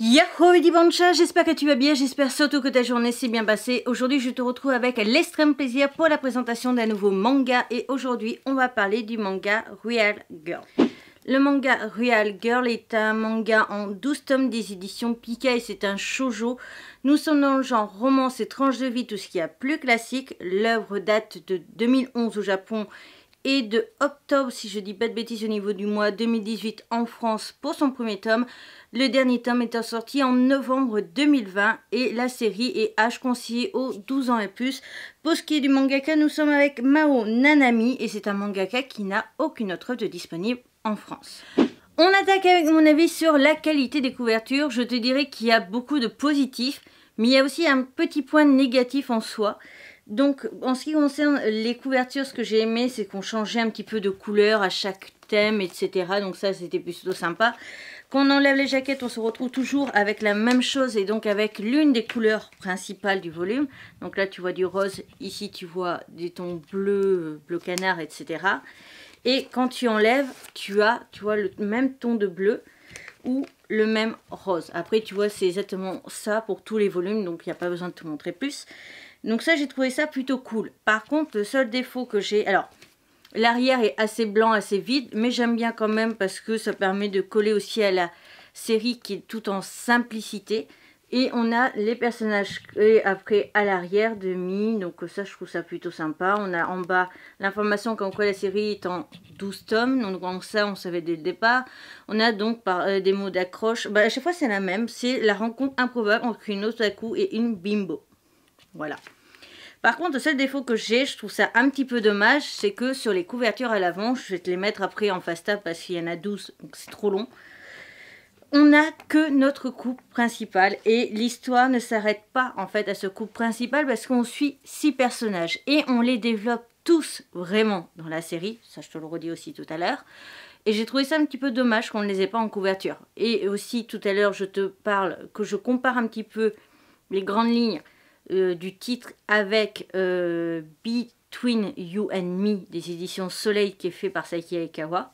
Yahoo Bancha, j'espère que tu vas bien, j'espère surtout que ta journée s'est bien passée. Aujourd'hui je te retrouve avec l'extrême plaisir pour la présentation d'un nouveau manga et aujourd'hui on va parler du manga Real Girl. Le manga Real Girl est un manga en 12 tomes des éditions Pika et c'est un shoujo. Nous sommes dans le genre romance et de vie, tout ce qui a plus classique. L'œuvre date de 2011 au Japon et de octobre, si je dis pas de bêtises au niveau du mois 2018 en France pour son premier tome. Le dernier tome étant sorti en novembre 2020 et la série est h conseillé aux 12 ans et plus. Pour ce qui est du mangaka, nous sommes avec Mao Nanami et c'est un mangaka qui n'a aucune autre œuvre disponible en France. On attaque avec mon avis sur la qualité des couvertures. Je te dirais qu'il y a beaucoup de positifs, mais il y a aussi un petit point négatif en soi. Donc, en ce qui concerne les couvertures, ce que j'ai aimé, c'est qu'on changeait un petit peu de couleur à chaque thème, etc. Donc ça, c'était plutôt sympa. Quand on enlève les jaquettes, on se retrouve toujours avec la même chose et donc avec l'une des couleurs principales du volume. Donc là, tu vois du rose. Ici, tu vois des tons bleus, euh, bleu canard, etc. Et quand tu enlèves, tu as, tu vois, le même ton de bleu ou le même rose. Après, tu vois, c'est exactement ça pour tous les volumes, donc il n'y a pas besoin de te montrer plus. Donc ça, j'ai trouvé ça plutôt cool. Par contre, le seul défaut que j'ai... Alors, l'arrière est assez blanc, assez vide, mais j'aime bien quand même parce que ça permet de coller aussi à la série qui est tout en simplicité. Et on a les personnages clés après à l'arrière de Mi, donc ça je trouve ça plutôt sympa. On a en bas l'information qu'en quoi la série est en 12 tomes, donc ça on savait dès le départ. On a donc par, euh, des mots d'accroche, bah, à chaque fois c'est la même, c'est la rencontre improbable entre une otaku et une bimbo. Voilà. Par contre, le seul défaut que j'ai, je trouve ça un petit peu dommage, c'est que sur les couvertures à l'avant, je vais te les mettre après en face parce qu'il y en a 12, donc c'est trop long. On n'a que notre coupe principale et l'histoire ne s'arrête pas en fait à ce couple principal parce qu'on suit six personnages et on les développe tous vraiment dans la série, ça je te le redis aussi tout à l'heure. Et j'ai trouvé ça un petit peu dommage qu'on ne les ait pas en couverture. Et aussi tout à l'heure je te parle que je compare un petit peu les grandes lignes euh, du titre avec euh, Between You and Me des éditions Soleil qui est fait par Saiki Aikawa.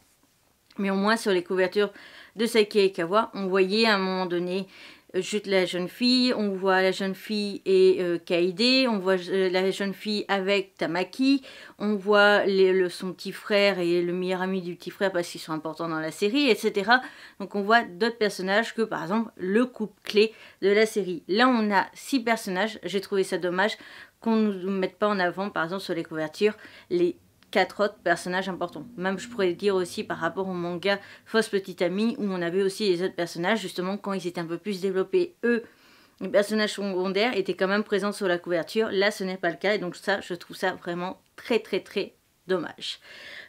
Mais au moins sur les couvertures de Saiki Aikawa, on voyait à un moment donné euh, Juste la jeune fille, on voit la jeune fille et euh, on voit euh, la jeune fille avec Tamaki, on voit son petit frère et le meilleur ami du petit frère parce qu'ils sont importants dans la série, etc. Donc on voit d'autres personnages que par exemple le couple clé de la série. Là on a six personnages, j'ai trouvé ça dommage qu'on ne nous mette pas en avant par exemple sur les couvertures les quatre autres personnages importants. Même je pourrais dire aussi par rapport au manga Fausse Petite Amie où on avait aussi les autres personnages justement quand ils étaient un peu plus développés eux les personnages secondaires étaient quand même présents sur la couverture. Là, ce n'est pas le cas et donc ça, je trouve ça vraiment très très très dommage.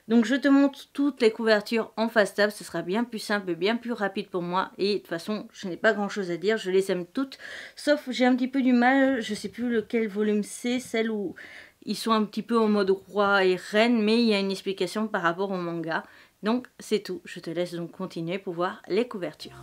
Donc je te montre toutes les couvertures en face table, ce sera bien plus simple et bien plus rapide pour moi. Et de toute façon, je n'ai pas grand chose à dire, je les aime toutes. Sauf j'ai un petit peu du mal, je ne sais plus lequel volume c'est, celle où ils sont un petit peu en mode roi et reine, mais il y a une explication par rapport au manga. Donc c'est tout, je te laisse donc continuer pour voir les couvertures.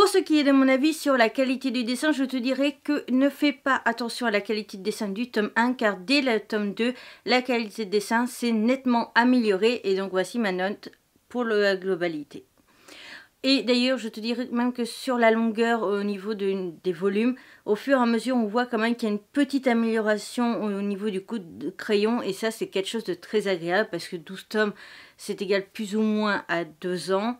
Pour ce qui est de mon avis sur la qualité du dessin, je te dirais que ne fais pas attention à la qualité de dessin du tome 1 car dès le tome 2, la qualité de dessin s'est nettement améliorée et donc voici ma note pour la globalité. Et d'ailleurs, je te dirais même que sur la longueur au niveau des volumes, au fur et à mesure, on voit quand même qu'il y a une petite amélioration au, niveau du coup de crayon. Et ça, c'est quelque chose de très agréable parce que 12 tomes, c'est égal plus ou moins à 2 ans.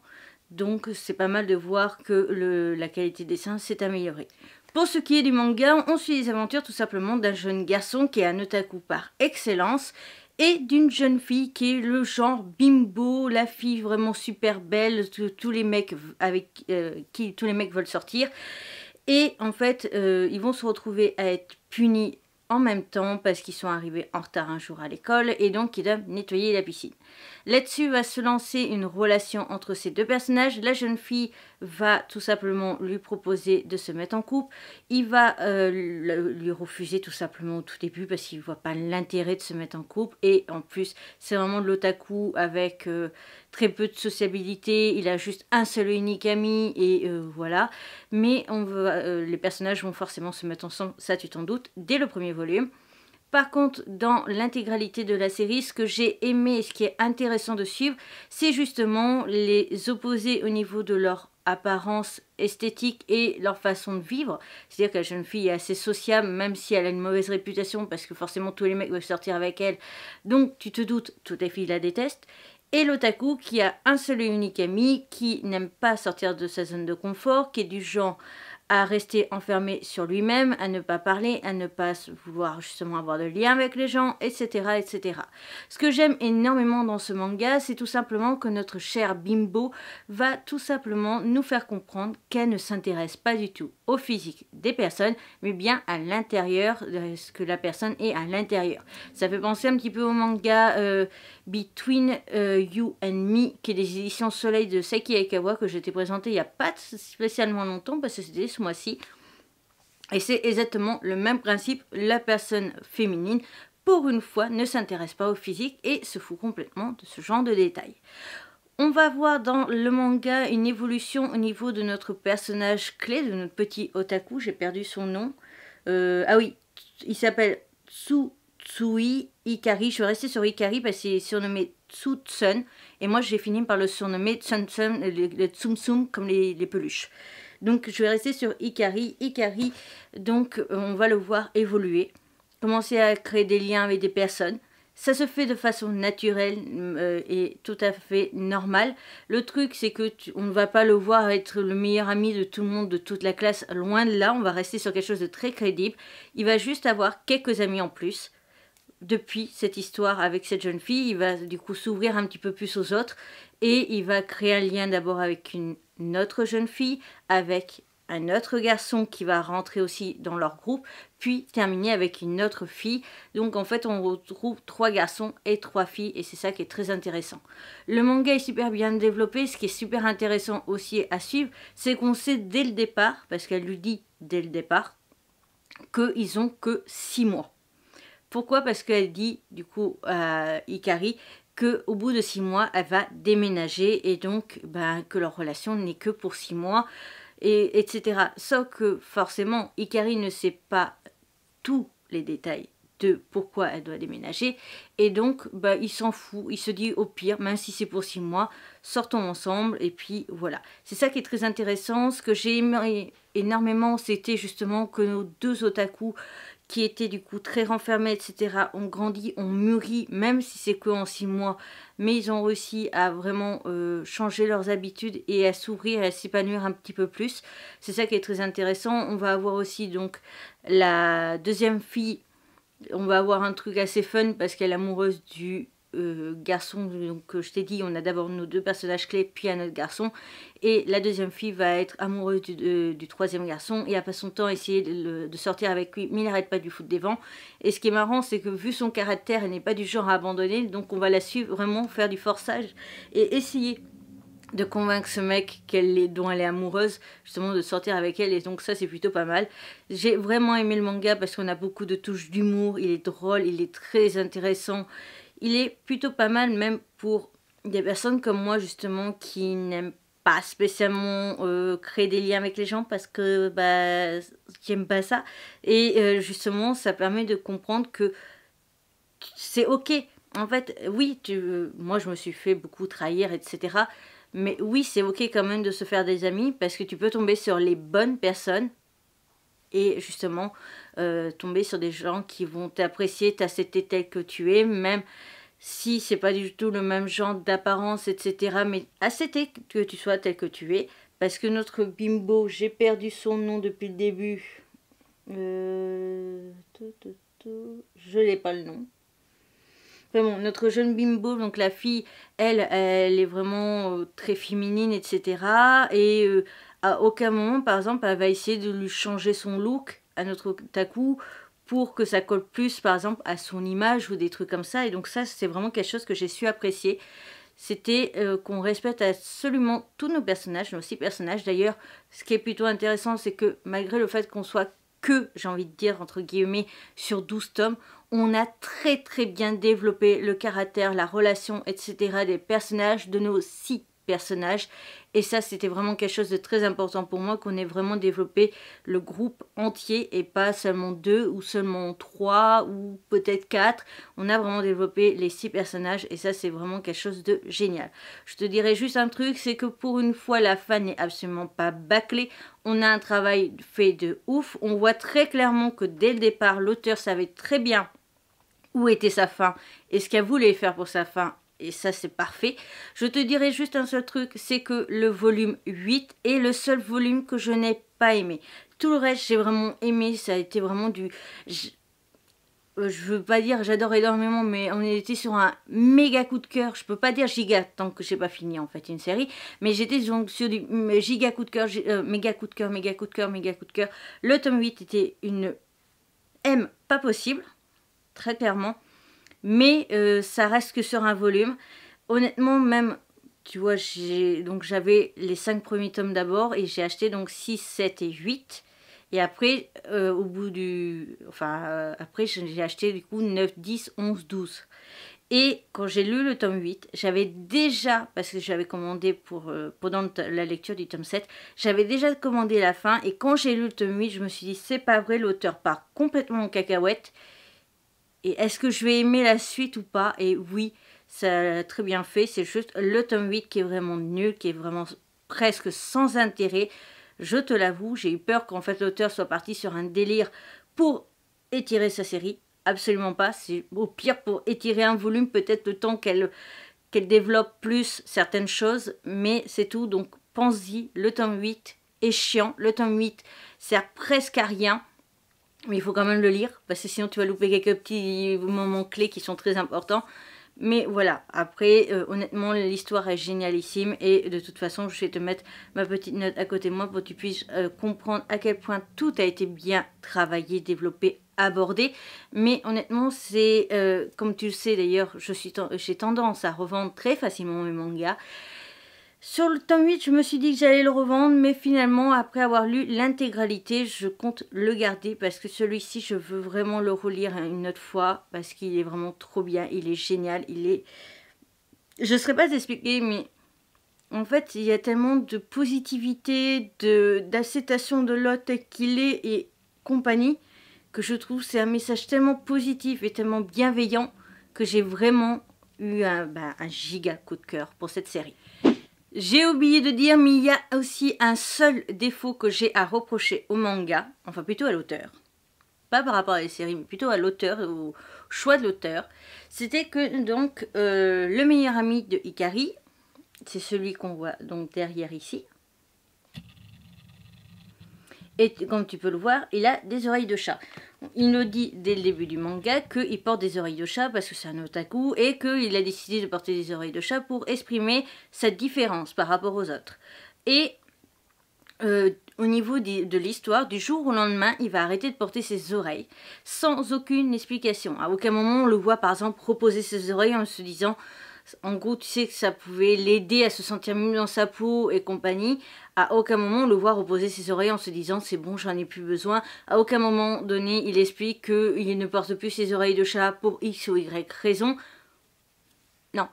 Donc c'est pas mal de voir que la qualité des dessins s'est améliorée. Pour ce qui est du manga, on suit les aventures tout simplement d'un jeune garçon qui est un otaku par excellence et d'une jeune fille qui est le genre bimbo, la fille vraiment super belle que tous les mecs avec euh, qui tous les mecs veulent sortir. Et en fait, euh, ils vont se retrouver à être punis en même temps parce qu'ils sont arrivés en retard un jour à l'école et donc ils doivent nettoyer la piscine. Là-dessus va se lancer une relation entre ces deux personnages. La jeune fille va tout simplement lui proposer de se mettre en couple. Il va euh, lui refuser tout simplement au tout début parce qu'il ne voit pas l'intérêt de se mettre en couple. Et en plus, c'est vraiment de l'otaku avec euh, très peu de sociabilité. Il a juste un seul et unique ami et euh, voilà. Mais on les personnages vont forcément se mettre ensemble, ça tu t'en doutes, dès le premier volume. Par contre, dans l'intégralité de la série, ce que j'ai aimé et ce qui est intéressant de suivre, c'est justement les opposés au niveau de leur apparence esthétique et leur façon de vivre. C'est-à-dire que la jeune fille est assez sociable, même si elle a une mauvaise réputation, parce que forcément tous les mecs veulent sortir avec elle. Donc tu te doutes, toutes les filles la détestent. Et l'otaku qui a un seul et unique ami, qui n'aime pas sortir de sa zone de confort, qui est du genre à rester enfermé sur lui-même, à ne pas parler, à ne pas vouloir justement avoir de lien avec les gens, etc. etc. Ce que j'aime énormément dans ce manga, c'est tout simplement que notre cher Bimbo va tout simplement nous faire comprendre qu'elle ne s'intéresse pas du tout physique des personnes, mais bien à l'intérieur de ce que la personne est à l'intérieur. Ça fait penser un petit peu au manga euh, Between euh, You and Me, qui est des éditions Soleil de Seki Aikawa, que j'étais présenté il n'y a pas spécialement longtemps, parce que c'était ce mois-ci. Et c'est exactement le même principe, la personne féminine, pour une fois, ne s'intéresse pas au physique et se fout complètement de ce genre de détails. On va voir dans le manga une évolution au niveau de notre personnage clé, de notre petit otaku, j'ai perdu son nom. Euh, ah oui, il s'appelle Tsutsui Ikari. Je vais rester sur Ikari parce qu'il est surnommé Tsutsun. Et moi, j'ai fini par le surnommer Tsun-Tsun, euh, le, Tsum Tsum comme les, peluches. Donc, je vais rester sur Ikari. Ikari, donc, euh, on va le voir évoluer, commencer à créer des liens avec des personnes, ça se fait de façon naturelle mm, euh, et tout à fait normale. Le truc, c'est que on ne va pas le voir être le meilleur ami de tout le monde, de toute la classe. Loin de là, on va rester sur quelque chose de très crédible. Il va juste avoir quelques amis en plus. Depuis cette histoire avec cette jeune fille, il va du coup s'ouvrir un petit peu plus aux autres et il va créer un lien d'abord avec une autre jeune fille, avec un autre garçon qui va rentrer aussi dans leur groupe, puis terminer avec une autre fille. Donc en fait, on retrouve trois garçons et trois filles, et c'est ça qui est très intéressant. Le manga est super bien développé. Ce qui est super intéressant aussi à suivre, c'est qu'on sait dès le départ, parce qu'elle lui dit dès le départ, qu'ils ont que six mois. Pourquoi Parce qu'elle dit, du coup, à que au bout de six mois, elle va déménager et donc ben, que leur relation n'est que pour six mois et, etc. Sauf que forcément, Ikari ne sait pas tous les détails de pourquoi elle doit déménager. Et donc, bah, il s'en fout. Il se dit au pire, même si c'est pour six mois, sortons ensemble. Et puis voilà. C'est ça qui est très intéressant. Ce que j'ai aimé énormément, c'était justement que nos deux otaku qui étaient du coup très renfermés, etc., ont grandi, ont mûri, même si c'est que en six mois, mais ils ont réussi à vraiment euh, changer leurs habitudes et à s'ouvrir et à s'épanouir un petit peu plus. C'est ça qui est très intéressant. On va avoir aussi donc la deuxième fille, on va avoir un truc assez fun parce qu'elle est amoureuse du euh, garçon, donc euh, je t'ai dit, on a d'abord nos deux personnages clés, puis un autre garçon, et la deuxième fille va être amoureuse du, troisième garçon et a pas son temps essayer de, sortir avec lui, mais il n'arrête pas du foot des vents. Et ce qui est marrant, c'est que vu son caractère, elle n'est pas du genre à abandonner, donc on va la suivre vraiment faire du forçage et essayer de convaincre ce mec qu'elle est, dont elle est amoureuse, justement de sortir avec elle. Et donc ça, c'est plutôt pas mal. J'ai vraiment aimé le manga parce qu'on a beaucoup de touches d'humour. Il est drôle, il est très intéressant il est plutôt pas mal même pour des personnes comme moi justement qui n'aiment pas spécialement euh, créer des liens avec les gens parce que bah j'aime pas ça et euh, justement ça permet de comprendre que c'est ok en fait oui moi je me suis fait beaucoup trahir etc mais oui c'est ok quand même de se faire des amis parce que tu peux tomber sur les bonnes personnes et justement euh, tomber sur des gens qui vont t'apprécier, t'accepter tel que tu es, même si c'est pas du tout le même genre d'apparence, etc. Mais accepter que tu sois tel que tu es, parce que notre bimbo, j'ai perdu son nom depuis le début. Euh, je n'ai pas le nom. Enfin bon, notre jeune bimbo, donc la fille, elle, elle est vraiment euh, très féminine, etc. Et à aucun moment, par exemple, elle va essayer de lui changer son look à notre taku pour que ça colle plus, par exemple, à son image ou des trucs comme ça. Et donc ça, c'est vraiment quelque chose que j'ai su apprécier. C'était euh, qu'on respecte absolument tous nos personnages, nos six personnages. D'ailleurs, ce qui est plutôt intéressant, c'est que malgré le fait qu'on soit que, j'ai envie de dire, entre guillemets, sur 12 tomes, on a très très bien développé le caractère, la relation, etc. des personnages de nos six personnages. Et ça, c'était vraiment quelque chose de très important pour moi, qu'on ait vraiment développé le groupe entier et pas seulement deux ou seulement trois ou peut-être quatre. On a vraiment développé les six personnages et ça, c'est vraiment quelque chose de génial. Je te dirais juste un truc, c'est que pour une fois, la fin n'est absolument pas bâclée. On a un travail fait de ouf. On voit très clairement que dès le départ, l'auteur savait très bien où était sa fin et ce qu'elle voulait faire pour sa fin et ça c'est parfait. Je te dirais juste un seul truc, c'est que le volume 8 est le seul volume que je n'ai pas aimé. Tout le reste j'ai vraiment aimé, ça a été vraiment du... Euh, je, veux pas dire j'adore énormément, mais on était sur un méga coup de cœur. Je peux pas dire giga tant que j'ai pas fini en fait une série, mais j'étais sur du giga coup de cœur, euh, méga coup de cœur, méga coup de cœur, méga coup de cœur. Le tome 8 était une M pas possible, très clairement mais euh, ça reste que sur un volume. Honnêtement, même, tu vois, donc j'avais les 5 premiers tomes d'abord et j'ai acheté donc 6, 7 et 8. Et après, euh, au bout du... Enfin, euh, après, j'ai acheté du coup 9, 10, 11, 12. Et quand j'ai lu le tome 8, j'avais déjà, parce que j'avais commandé pour, pendant la lecture du tome 7, j'avais déjà commandé la fin. Et quand j'ai lu le tome 8, je me suis dit, c'est pas vrai, l'auteur part complètement en cacahuète. Et est-ce que je vais aimer la suite ou pas Et oui, ça très bien fait. C'est juste le tome 8 qui est vraiment nul, qui est vraiment presque sans intérêt. Je te l'avoue, j'ai eu peur qu'en fait l'auteur soit parti sur un délire pour étirer sa série. Absolument pas. C'est au pire pour étirer un volume, peut-être le temps qu'elle qu'elle développe plus certaines choses, mais c'est tout. Donc pense-y, le tome 8 est chiant. Le tome 8 sert presque à rien. Mais il faut quand même le lire, parce que sinon tu vas louper quelques petits moments clés qui sont très importants. Mais voilà, après, euh, honnêtement, l'histoire est génialissime et de toute façon, je vais te mettre ma petite note à côté de moi pour que tu puisses euh, comprendre à quel point tout a été bien travaillé, développé, abordé. Mais honnêtement, c'est, euh, comme tu le sais d'ailleurs, j'ai tendance à revendre très facilement mes mangas. Sur le tome 8, je me suis dit que j'allais le revendre, mais finalement, après avoir lu l'intégralité, je compte le garder parce que celui-ci, je veux vraiment le relire une autre fois parce qu'il est vraiment trop bien, il est génial, il est... Je ne saurais pas expliqué mais en fait, il y a tellement de positivité, d'acceptation de, l'autre qu'il est et compagnie que je trouve c'est un message tellement positif et tellement bienveillant que j'ai vraiment eu un, ben, un giga coup de cœur pour cette série. J'ai oublié de dire, mais il y a aussi un seul défaut que j'ai à reprocher au manga, enfin plutôt à l'auteur. Pas par rapport à la série, mais plutôt à l'auteur, au choix de l'auteur. C'était que donc euh, le meilleur ami de Ikari, c'est celui qu'on voit donc derrière ici, et comme tu peux le voir, il a des oreilles de chat. Il nous dit dès le début du manga qu'il porte des oreilles de chat parce que c'est un otaku et qu'il a décidé de porter des oreilles de chat pour exprimer sa différence par rapport aux autres. Et euh, au niveau de, l'histoire, du jour au lendemain, il va arrêter de porter ses oreilles sans aucune explication. À aucun moment on le voit par exemple proposer ses oreilles en se disant en gros, tu sais que ça pouvait l'aider à se sentir mieux dans sa peau et compagnie. À aucun moment, le voir reposer ses oreilles en se disant c'est bon, j'en ai plus besoin. À aucun moment donné, il explique qu'il ne porte plus ses oreilles de chat pour X ou Y raison. Non.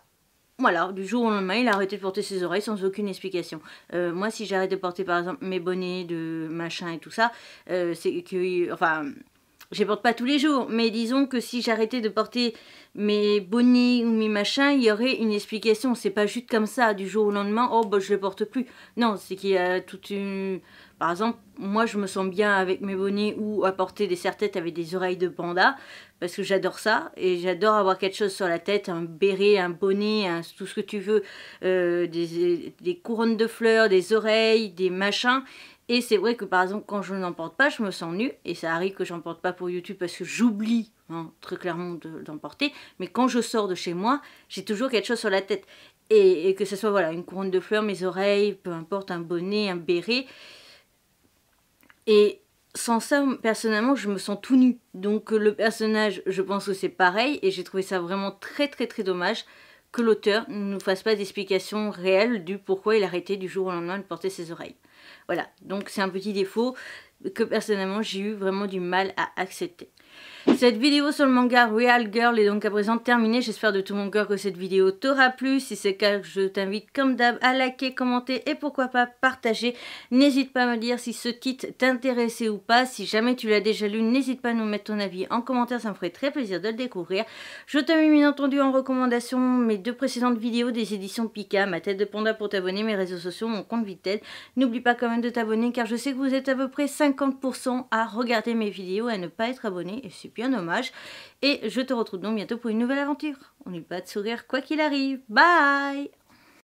Voilà, du jour au lendemain, il a arrêté de porter ses oreilles sans aucune explication. Euh, moi, si j'arrête de porter par exemple mes bonnets de machin et tout ça, euh, c'est que. Enfin je les porte pas tous les jours, mais disons que si j'arrêtais de porter mes bonnets ou mes machins, il y aurait une explication. C'est pas juste comme ça, du jour au lendemain, oh bah je les porte plus. Non, c'est qu'il y a toute une. Par exemple, moi je me sens bien avec mes bonnets ou à porter des serre-têtes avec des oreilles de panda, parce que j'adore ça, et j'adore avoir quelque chose sur la tête, un béret, un bonnet, tout ce que tu veux, euh, des couronnes de fleurs, des oreilles, des machins. Et c'est vrai que par exemple, quand je n'en porte pas, je me sens nue. Et ça arrive que j'en porte pas pour YouTube parce que j'oublie hein, très clairement d'emporter. Mais quand je sors de chez moi, j'ai toujours quelque chose sur la tête. Et, que ce soit voilà, une couronne de fleurs, mes oreilles, peu importe, un bonnet, un béret. Et sans ça, personnellement, je me sens tout nu. Donc le personnage, je pense que c'est pareil. Et j'ai trouvé ça vraiment très très très dommage que l'auteur ne nous fasse pas d'explication réelle du pourquoi il arrêtait du jour au lendemain de porter ses oreilles. Voilà, donc c'est un petit défaut que personnellement j'ai eu vraiment du mal à accepter. Cette vidéo sur le manga Real Girl est donc à présent terminée. J'espère de tout mon cœur que cette vidéo t'aura plu. Si c'est le cas, je t'invite comme d'hab à liker, commenter et pourquoi pas partager. N'hésite pas à me dire si ce titre t'intéressait ou pas. Si jamais tu l'as déjà lu, n'hésite pas à nous mettre ton avis en commentaire. Ça me ferait très plaisir de le découvrir. Je t'invite bien entendu en recommandation mes deux précédentes vidéos des éditions Pika, ma tête de panda pour t'abonner, mes réseaux sociaux, mon compte Vitel. N'oublie pas quand même de t'abonner car je sais que vous êtes à peu près 50% à regarder mes vidéos et à ne pas être abonné et c'est bien dommage. Et je te retrouve donc bientôt pour une nouvelle aventure. On n'oublie pas de sourire quoi qu'il arrive. Bye